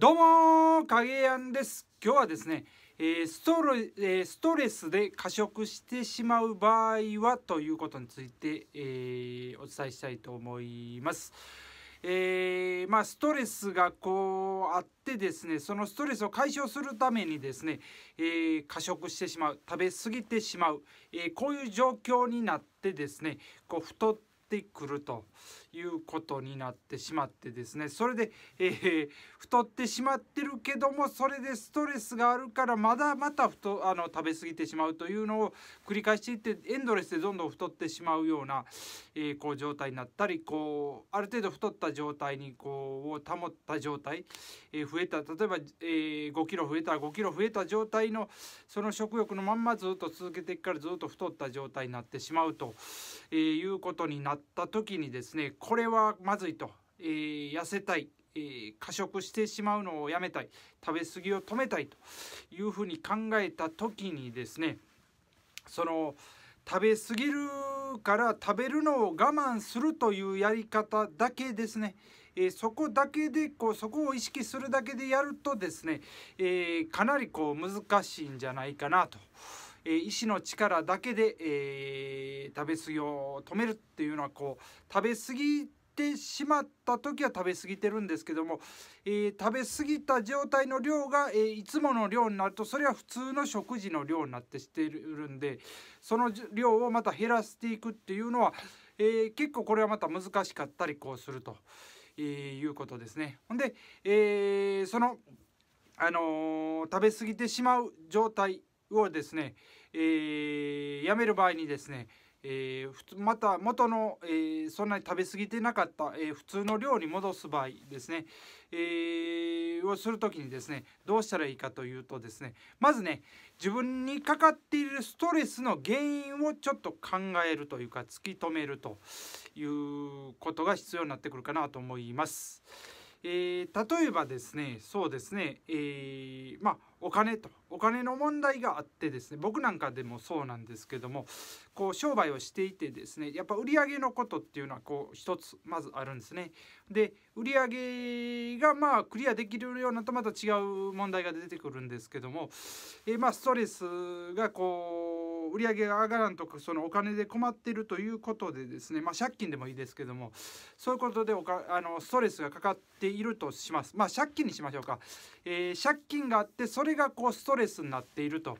どうも影やんです今日はですね、えー、ストロえー、ストレスで過食してしまう場合はということについて、えー、お伝えしたいと思います。えー、まあ、ストレスがこうあってですねそのストレスを解消するためにですね、えー、過食してしまう食べ過ぎてしまう、えこういう状況になってですねこう太ってくるということになってしまってですねそれで、えー、太ってしまってるけどもそれでストレスがあるからまだまた太あの食べ過ぎてしまうというのを繰り返していってエンドレスでどんどん太ってしまうような、えー、こう状態になったりこうある程度太った状態にこうを保った状態、えー、増えた例えば、えー、5キロ増えたら5キロ増えた状態のその食欲のまんまずっと続けていくからずっと太った状態になってしまうと、えいうことになった時にですねこれはまずいと、えー、痩せたい、えー、過食してしまうのをやめたい食べ過ぎを止めたいというふうに考えた時にですねその食べ過ぎるから食べるのを我慢するというやり方だけですね、えー、そこだけでこうそこを意識するだけでやるとですね、えー、かなりこう難しいんじゃないかなと、えー、意志の力だけで、え食べ過ぎを止めるっていうのはこう食べ過ぎてしまった時は食べ過ぎてるんですけども、えー、食べ過ぎた状態の量が、えー、いつもの量になるとそれは普通の食事の量になってしてるんでその量をまた減らしていくっていうのは、えー、結構これはまた難しかったりこうすると、えいうことですね。ほんで、えそのあの食べ過ぎてしまう状態をですね、えやめる場合にですねえー、また元の、えー、そんなに食べ過ぎてなかった、えー、普通の量に戻す場合ですね、えをする時にですねどうしたらいいかというとですねまずね自分にかかっているストレスの原因をちょっと考えるというか突き止めるということが必要になってくるかなと思います。えー、例えばですねそうですね、えー、まあお金とお金の問題があってですね僕なんかでもそうなんですけどもこう商売をしていてですねやっぱ売上のことっていうのはこう一つまずあるんですね。で売上がまあクリアできるようなとまた違う問題が出てくるんですけども、えー、まあストレスがこう売上が上がらんとかそのお金で困っているということでですね、まあ、借金でもいいですけどもそういうことでおかあのストレスがかかっているとします、まあ、借金にしましょうか、えー、借金があってそれがこうストレスになっていると、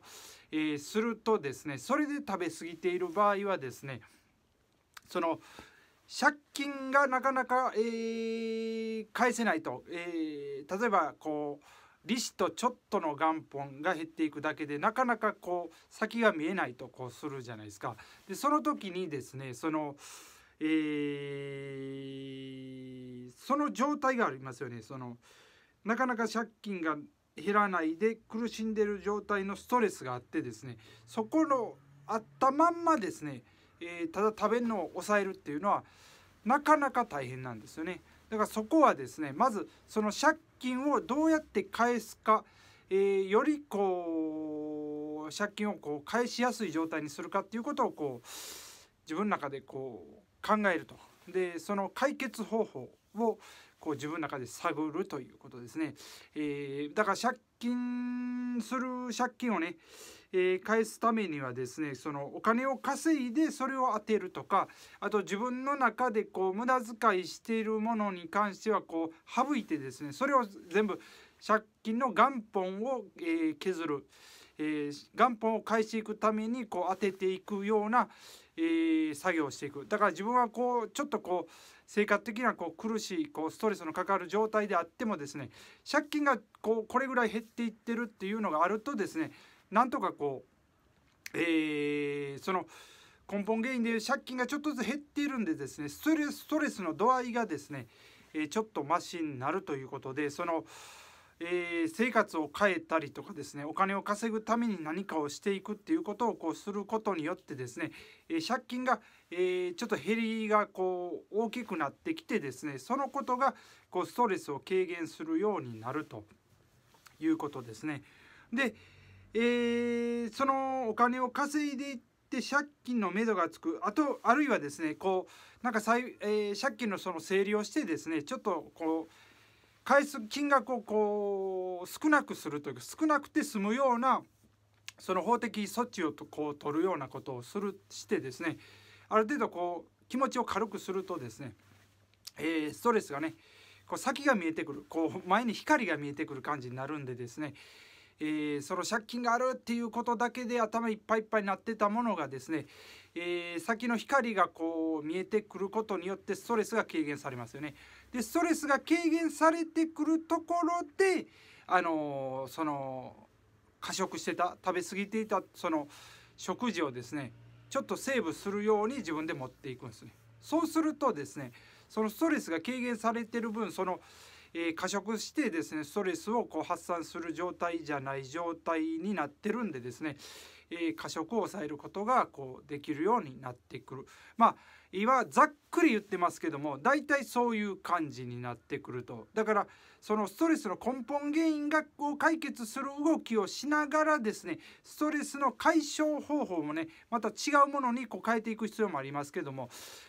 えー、するとですねそれで食べ過ぎている場合はですねその借金がなかなか、えー、返せないと、え例えばこう利子とちょっとの元本が減っていくだけでなかなかこう先が見えないとこうするじゃないですか。でその時にですねそのえー、その状態がありますよねそのなかなか借金が減らないで苦しんでる状態のストレスがあってですねそこのあったまんまですね、えー、ただ食べるのを抑えるっていうのはなかなか大変なんですよね。だからそこはですねまずその借金をどうやって返すか、えー、よりこう借金をこう返しやすい状態にするかっていうことをこう自分の中でこう考えるとでその解決方法をこう自分の中で探るということですね、えー、だから借金する借金をね、えー、返すためにはですねそのお金を稼いでそれを当てるとかあと自分の中でこう無駄遣いしているものに関してはこう省いてですねそれを全部借金の元本を、え削る、えー、元本を返していくためにこう当てていくような、えー、作業をしていくだから自分はこうちょっとこう生活的なこう苦しいこうストレスのかかる状態であってもですね借金がこうこれぐらい減っていってるっていうのがあるとですねなんとかこう、えー、その根本原因でいう借金がちょっとずつ減っているんでですねストレスの度合いがですね、えー、ちょっとマシになるということでその。えー、生活を変えたりとかですねお金を稼ぐために何かをしていくっていうことをこうすることによってですね、えー、借金が、えー、ちょっと減りがこう大きくなってきてですねそのことがこうストレスを軽減するようになるということですね。で、えそのお金を稼いでいって借金のめどがつくあとあるいはですねこうなんか、え借金のその整理をしてですねちょっとこう返す金額をこう少なくするというか少なくて済むようなその法的措置をとこう取るようなことをするしてですねある程度こう気持ちを軽くするとですね、えー、ストレスがねこう先が見えてくるこう前に光が見えてくる感じになるんでですね、えー、その借金があるっていうことだけで頭いっぱいいっぱいになってたものがですね、えー、先の光がこう見えてくることによってストレスが軽減されますよね。でストレスが軽減されてくるところであのその過食してた食べ過ぎていたその食事をですねちょっとセーブするように自分で持っていくんですね。そうするとですねそのストレスが軽減されてる分その、えー、過食してですねストレスをこう発散する状態じゃない状態になってるんでですねえ過食を抑えることがこうできるようになってくるまあ今ざっくり言ってますけども大体そういう感じになってくるとだからそのストレスの根本原因がを解決する動きをしながらですねストレスの解消方法もねまた違うものにこう変えていく必要もありますけども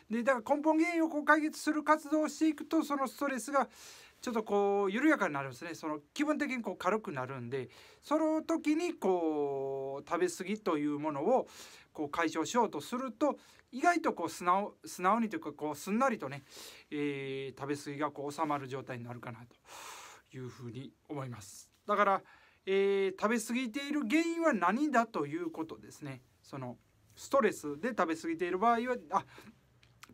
でだから根本原因をこう解決する活動をしていくとそのストレスがちょっとこう緩やかになるんですねその気分的にこう軽くなるんでその時にこう食べ過ぎというものをこう解消しようとすると意外とこう素直素直にというかこうすんなりとね、えー、食べ過ぎがこう収まる状態になるかなというふうに思います。だから、えー、食べ過ぎている原因は何だということですね。そのストレスで食べ過ぎている場合はあ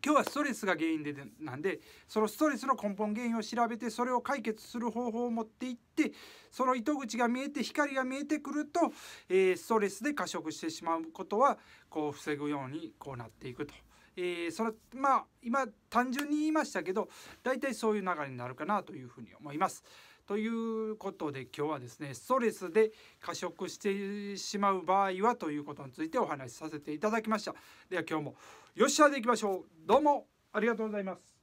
今日はストレスが原因でなんでそのストレスの根本原因を調べてそれを解決する方法を持っていってその糸口が見えて光が見えてくると、えー、ストレスで過食してしまうことはこう防ぐようにこうなっていくと。えー、それまあ今単純に言いましたけど大体そういう流れになるかなというふうに思います。ということで今日はですねストレスで過食してしまう場合はということについてお話しさせていただきましたでは今日もよっしゃでいきましょうどうもありがとうございます